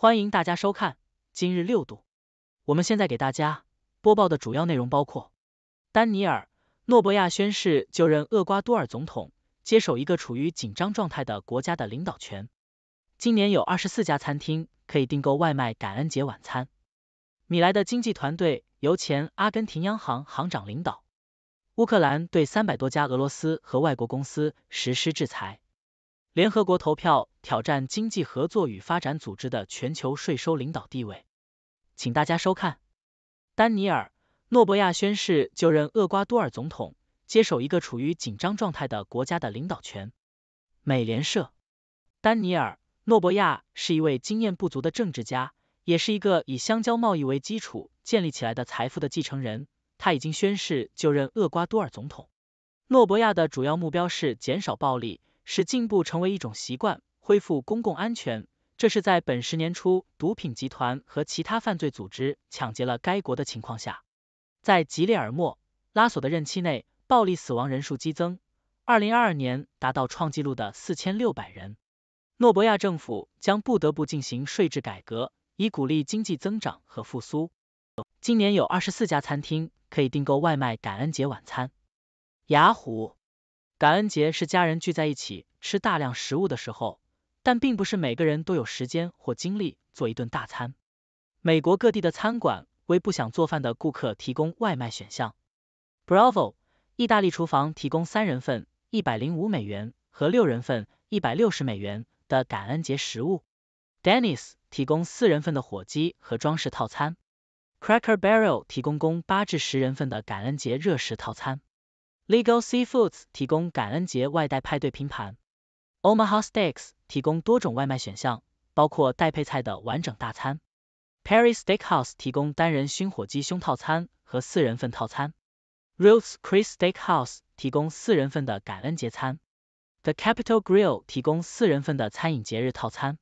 欢迎大家收看今日六度。我们现在给大家播报的主要内容包括：丹尼尔·诺伯亚宣誓就任厄瓜多尔总统，接手一个处于紧张状态的国家的领导权；今年有二十四家餐厅可以订购外卖感恩节晚餐；米莱的经济团队由前阿根廷央行行长领导；乌克兰对三百多家俄罗斯和外国公司实施制裁。联合国投票挑战经济合作与发展组织的全球税收领导地位，请大家收看。丹尼尔·诺伯亚宣誓就任厄瓜多尔总统，接手一个处于紧张状态的国家的领导权。美联社，丹尼尔·诺伯亚是一位经验不足的政治家，也是一个以香蕉贸易为基础建立起来的财富的继承人。他已经宣誓就任厄瓜多尔总统。诺伯亚的主要目标是减少暴力。使进步成为一种习惯，恢复公共安全，这是在本十年初，毒品集团和其他犯罪组织抢劫了该国的情况下。在吉列尔莫·拉索的任期内，暴力死亡人数激增，二零二二年达到创纪录的四千六百人。诺伯亚政府将不得不进行税制改革，以鼓励经济增长和复苏。今年有二十四家餐厅可以订购外卖感恩节晚餐。雅虎。感恩节是家人聚在一起吃大量食物的时候，但并不是每个人都有时间或精力做一顿大餐。美国各地的餐馆为不想做饭的顾客提供外卖选项。Bravo，意大利厨房提供三人份一百零五美元和六人份一百六十美元的感恩节食物。Dennis 提供四人份的火鸡和装饰套餐。Cracker Barrel 提供供八至十人份的感恩节热食套餐。Legal Seafoods 提供感恩节外带派对拼盘，Omaha Steaks 提供多种外卖选项，包括带配菜的完整大餐。Perry Steakhouse 提供单人熏火鸡胸套餐和四人份套餐。Roots c r i s Steakhouse 提供四人份的感恩节餐。The Capital Grill 提供四人份的餐饮节日套餐。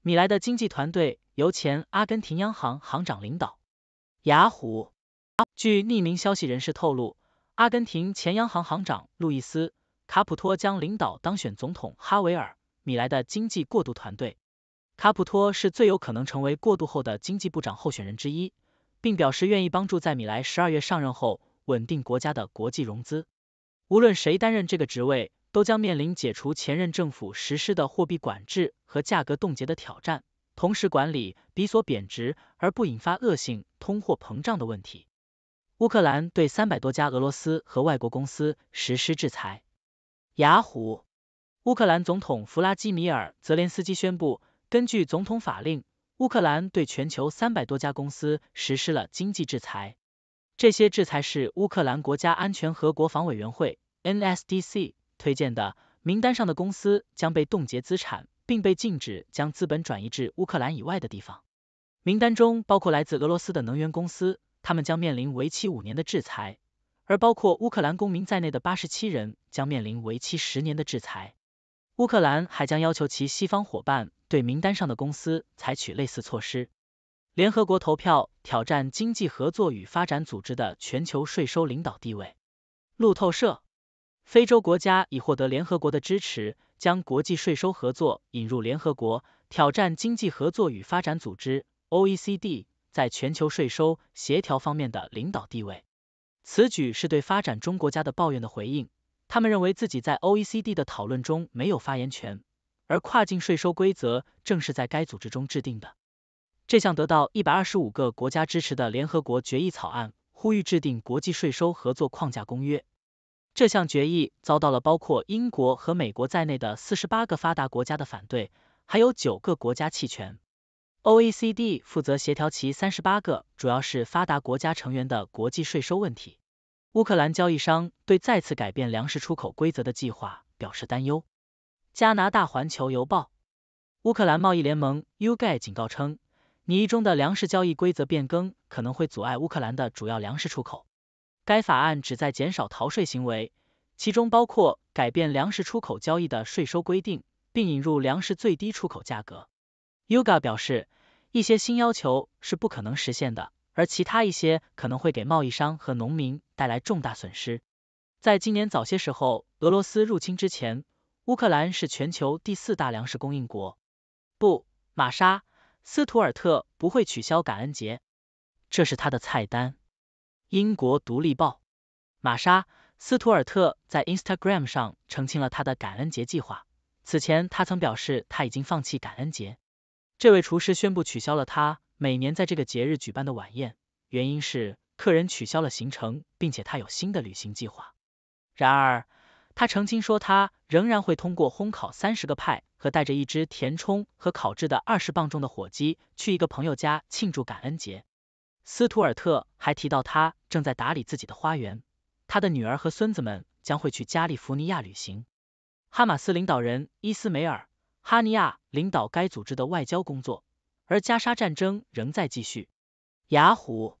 米莱的经济团队由前阿根廷央行行长领导。雅虎，据匿名消息人士透露。阿根廷前央行行长路易斯·卡普托将领导当选总统哈维尔·米莱的经济过渡团队。卡普托是最有可能成为过渡后的经济部长候选人之一，并表示愿意帮助在米莱十二月上任后稳定国家的国际融资。无论谁担任这个职位，都将面临解除前任政府实施的货币管制和价格冻结的挑战，同时管理比索贬值而不引发恶性通货膨胀的问题。乌克兰对三百多家俄罗斯和外国公司实施制裁。雅虎，乌克兰总统弗拉基米尔泽连斯基宣布，根据总统法令，乌克兰对全球三百多家公司实施了经济制裁。这些制裁是乌克兰国家安全和国防委员会 （NSDC） 推荐的，名单上的公司将被冻结资产，并被禁止将资本转移至乌克兰以外的地方。名单中包括来自俄罗斯的能源公司。他们将面临为期五年的制裁，而包括乌克兰公民在内的八十七人将面临为期十年的制裁。乌克兰还将要求其西方伙伴对名单上的公司采取类似措施。联合国投票挑战经济合作与发展组织的全球税收领导地位。路透社，非洲国家已获得联合国的支持，将国际税收合作引入联合国，挑战经济合作与发展组织 （OECD）。在全球税收协调方面的领导地位，此举是对发展中国家的抱怨的回应。他们认为自己在 OECD 的讨论中没有发言权，而跨境税收规则正是在该组织中制定的。这项得到一百二十五个国家支持的联合国决议草案，呼吁制定国际税收合作框架公约。这项决议遭到了包括英国和美国在内的四十八个发达国家的反对，还有九个国家弃权。O E C D 负责协调其三十八个主要是发达国家成员的国际税收问题。乌克兰交易商对再次改变粮食出口规则的计划表示担忧。加拿大环球邮报，乌克兰贸易联盟 U G A 警告称，拟中的粮食交易规则变更可能会阻碍乌克兰的主要粮食出口。该法案旨在减少逃税行为，其中包括改变粮食出口交易的税收规定，并引入粮食最低出口价格。Yuga 表示，一些新要求是不可能实现的，而其他一些可能会给贸易商和农民带来重大损失。在今年早些时候，俄罗斯入侵之前，乌克兰是全球第四大粮食供应国。不，玛莎·斯图尔特不会取消感恩节，这是他的菜单。英国独立报，玛莎·斯图尔特在 Instagram 上澄清了他的感恩节计划。此前，他曾表示他已经放弃感恩节。这位厨师宣布取消了他每年在这个节日举办的晚宴，原因是客人取消了行程，并且他有新的旅行计划。然而，他澄清说他仍然会通过烘烤三十个派和带着一只填充和烤制的二十磅重的火鸡去一个朋友家庆祝感恩节。斯图尔特还提到他正在打理自己的花园，他的女儿和孙子们将会去加利福尼亚旅行。哈马斯领导人伊斯梅尔。哈尼亚领导该组织的外交工作，而加沙战争仍在继续。雅虎，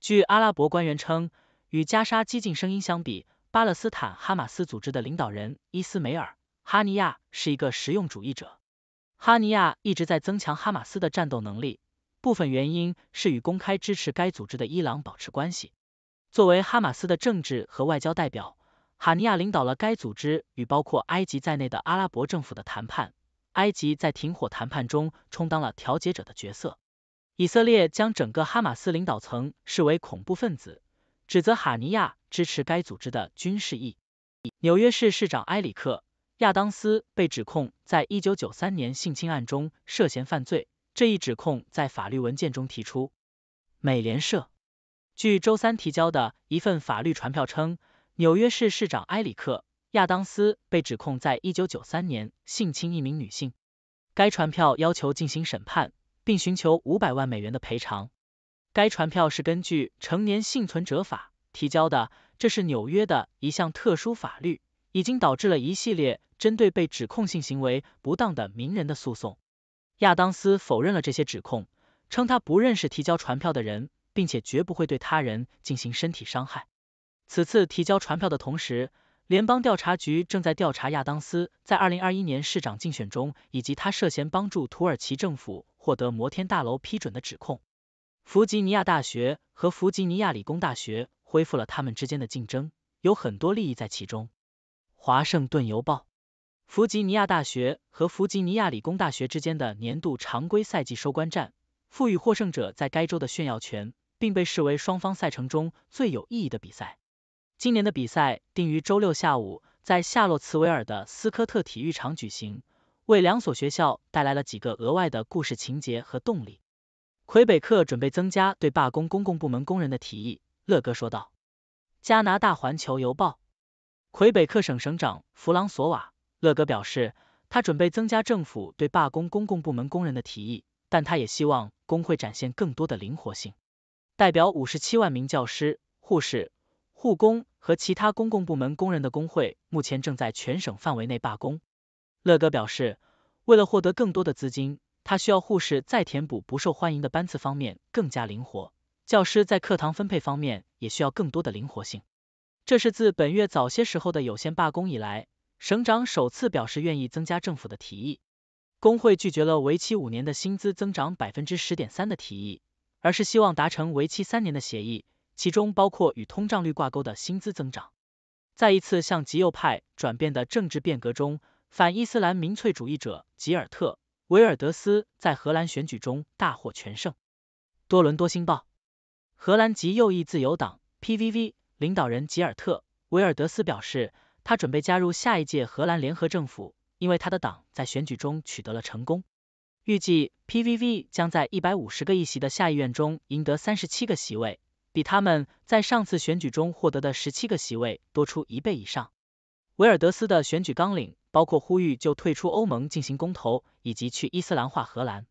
据阿拉伯官员称，与加沙激进声音相比，巴勒斯坦哈马斯组织的领导人伊斯梅尔·哈尼亚是一个实用主义者。哈尼亚一直在增强哈马斯的战斗能力，部分原因是与公开支持该组织的伊朗保持关系。作为哈马斯的政治和外交代表，哈尼亚领导了该组织与包括埃及在内的阿拉伯政府的谈判。埃及在停火谈判中充当了调解者的角色。以色列将整个哈马斯领导层视为恐怖分子，指责哈尼亚支持该组织的军事意。纽约市市长埃里克·亚当斯被指控在一九九三年性侵案中涉嫌犯罪，这一指控在法律文件中提出。美联社，据周三提交的一份法律传票称，纽约市市长埃里克。亚当斯被指控在一九九三年性侵一名女性。该传票要求进行审判，并寻求五百万美元的赔偿。该传票是根据《成年幸存者法》提交的，这是纽约的一项特殊法律，已经导致了一系列针对被指控性行为不当的名人的诉讼。亚当斯否认了这些指控，称他不认识提交传票的人，并且绝不会对他人进行身体伤害。此次提交传票的同时。联邦调查局正在调查亚当斯在二零二一年市长竞选中，以及他涉嫌帮助土耳其政府获得摩天大楼批准的指控。弗吉尼亚大学和弗吉尼亚理工大学恢复了他们之间的竞争，有很多利益在其中。华盛顿邮报，弗吉尼亚大学和弗吉尼亚理工大学之间的年度常规赛季收官战，赋予获胜者在该州的炫耀权，并被视为双方赛程中最有意义的比赛。今年的比赛定于周六下午在夏洛茨维尔的斯科特体育场举行，为两所学校带来了几个额外的故事情节和动力。魁北克准备增加对罢工公共部门工人的提议，乐哥说道。加拿大环球邮报，魁北克省省长弗朗索瓦·乐哥表示，他准备增加政府对罢工公共部门工人的提议，但他也希望工会展现更多的灵活性。代表五十七万名教师、护士。护工和其他公共部门工人的工会目前正在全省范围内罢工。乐哥表示，为了获得更多的资金，他需要护士在填补不受欢迎的班次方面更加灵活，教师在课堂分配方面也需要更多的灵活性。这是自本月早些时候的有限罢工以来，省长首次表示愿意增加政府的提议。工会拒绝了为期五年的薪资增长百分之十点三的提议，而是希望达成为期三年的协议。其中包括与通胀率挂钩的薪资增长。在一次向极右派转变的政治变革中，反伊斯兰民粹主义者吉尔特·维尔德斯在荷兰选举中大获全胜。多伦多星报，荷兰极右翼自由党 P V V 领导人吉尔特·维尔德斯表示，他准备加入下一届荷兰联合政府，因为他的党在选举中取得了成功。预计 P V V 将在一百五十个议席的下议院中赢得三十七个席位。比他们在上次选举中获得的十七个席位多出一倍以上。维尔德斯的选举纲领包括呼吁就退出欧盟进行公投，以及去伊斯兰化荷兰。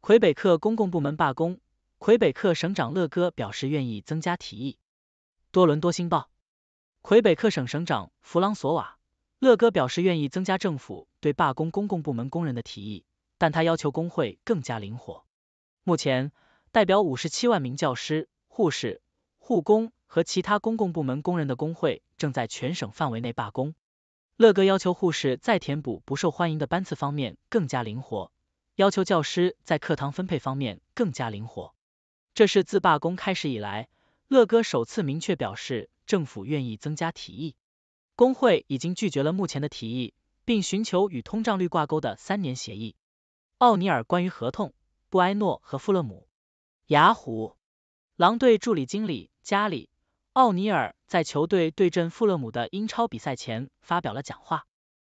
魁北克公共部门罢工，魁北克省长勒戈表示愿意增加提议。多伦多星报，魁北克省省长弗朗索瓦·勒戈表示愿意增加政府对罢工公共部门工人的提议，但他要求工会更加灵活。目前，代表五十七万名教师。护士、护工和其他公共部门工人的工会正在全省范围内罢工。乐哥要求护士在填补不受欢迎的班次方面更加灵活，要求教师在课堂分配方面更加灵活。这是自罢工开始以来，乐哥首次明确表示政府愿意增加提议。工会已经拒绝了目前的提议，并寻求与通胀率挂钩的三年协议。奥尼尔关于合同，布埃诺和富勒姆，雅虎。狼队助理经理加里·奥尼尔在球队对阵富勒姆的英超比赛前发表了讲话。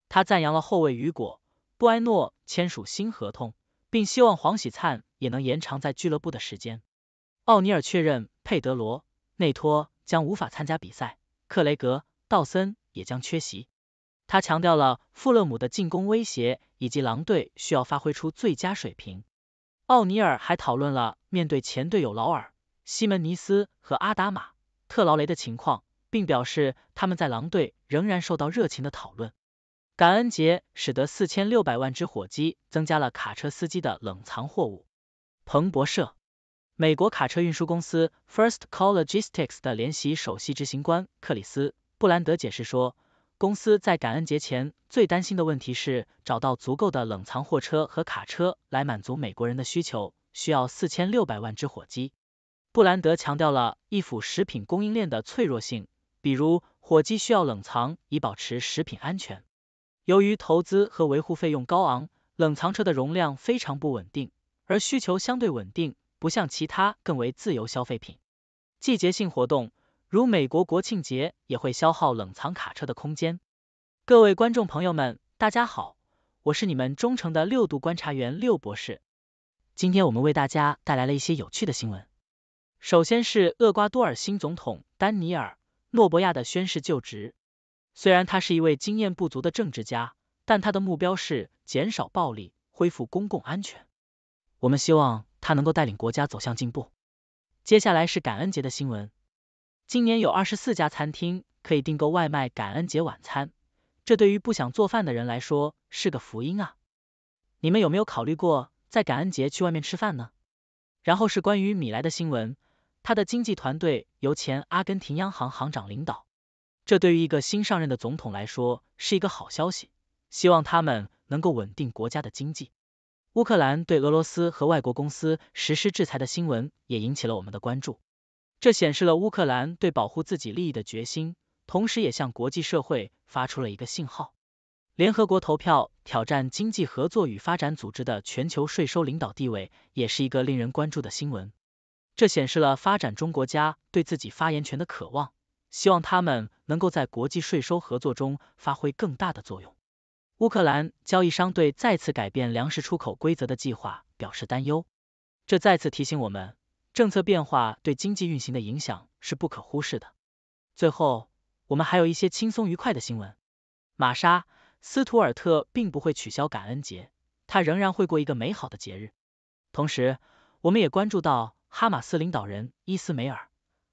他赞扬了后卫雨果·布埃诺签署新合同，并希望黄喜灿也能延长在俱乐部的时间。奥尼尔确认佩德罗·内托将无法参加比赛，克雷格·道森也将缺席。他强调了富勒姆的进攻威胁以及狼队需要发挥出最佳水平。奥尼尔还讨论了面对前队友劳尔。西门尼斯和阿达玛·特劳雷的情况，并表示他们在狼队仍然受到热情的讨论。感恩节使得四千六百万只火鸡增加了卡车司机的冷藏货物。彭博社，美国卡车运输公司 First Call Logistics 的联席首席执行官克里斯布兰德解释说，公司在感恩节前最担心的问题是找到足够的冷藏货车和卡车来满足美国人的需求，需要四千六百万只火鸡。布兰德强调了一府食品供应链的脆弱性，比如火鸡需要冷藏以保持食品安全。由于投资和维护费用高昂，冷藏车的容量非常不稳定，而需求相对稳定，不像其他更为自由消费品。季节性活动，如美国国庆节，也会消耗冷藏卡车的空间。各位观众朋友们，大家好，我是你们忠诚的六度观察员六博士。今天我们为大家带来了一些有趣的新闻。首先是厄瓜多尔新总统丹尼尔·诺博亚的宣誓就职。虽然他是一位经验不足的政治家，但他的目标是减少暴力，恢复公共安全。我们希望他能够带领国家走向进步。接下来是感恩节的新闻。今年有二十四家餐厅可以订购外卖感恩节晚餐，这对于不想做饭的人来说是个福音啊！你们有没有考虑过在感恩节去外面吃饭呢？然后是关于米莱的新闻。他的经济团队由前阿根廷央行行长领导，这对于一个新上任的总统来说是一个好消息。希望他们能够稳定国家的经济。乌克兰对俄罗斯和外国公司实施制裁的新闻也引起了我们的关注，这显示了乌克兰对保护自己利益的决心，同时也向国际社会发出了一个信号。联合国投票挑战经济合作与发展组织的全球税收领导地位也是一个令人关注的新闻。这显示了发展中国家对自己发言权的渴望，希望他们能够在国际税收合作中发挥更大的作用。乌克兰交易商对再次改变粮食出口规则的计划表示担忧，这再次提醒我们，政策变化对经济运行的影响是不可忽视的。最后，我们还有一些轻松愉快的新闻：玛莎·斯图尔特并不会取消感恩节，他仍然会过一个美好的节日。同时，我们也关注到。哈马斯领导人伊斯梅尔·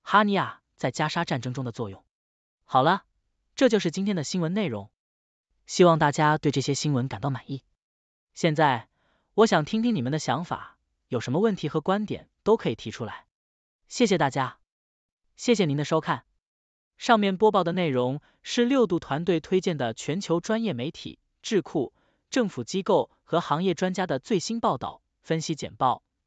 哈尼亚在加沙战争中的作用。好了，这就是今天的新闻内容，希望大家对这些新闻感到满意。现在我想听听你们的想法，有什么问题和观点都可以提出来。谢谢大家，谢谢您的收看。上面播报的内容是六度团队推荐的全球专业媒体、智库、政府机构和行业专家的最新报道、分析简报。